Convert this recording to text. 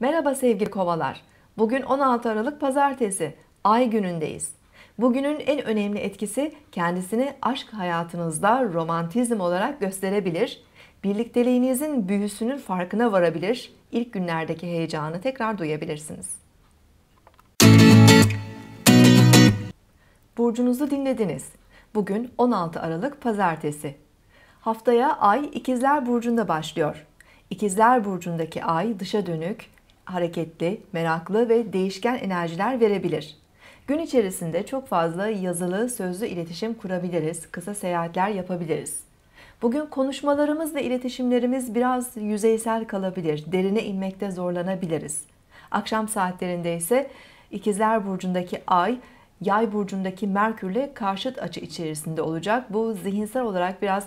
Merhaba sevgili kovalar. Bugün 16 Aralık Pazartesi. Ay günündeyiz. Bugünün en önemli etkisi kendisini aşk hayatınızda romantizm olarak gösterebilir, birlikteliğinizin büyüsünün farkına varabilir, ilk günlerdeki heyecanı tekrar duyabilirsiniz. Burcunuzu dinlediniz. Bugün 16 Aralık Pazartesi. Haftaya Ay İkizler Burcu'nda başlıyor. İkizler Burcu'ndaki Ay dışa dönük, hareketli, meraklı ve değişken enerjiler verebilir. Gün içerisinde çok fazla yazılı, sözlü iletişim kurabiliriz, kısa seyahatler yapabiliriz. Bugün konuşmalarımız ve iletişimlerimiz biraz yüzeysel kalabilir, derine inmekte zorlanabiliriz. Akşam saatlerinde ise İkizler burcundaki Ay, Yay burcundaki Merkürle karşıt açı içerisinde olacak. Bu zihinsel olarak biraz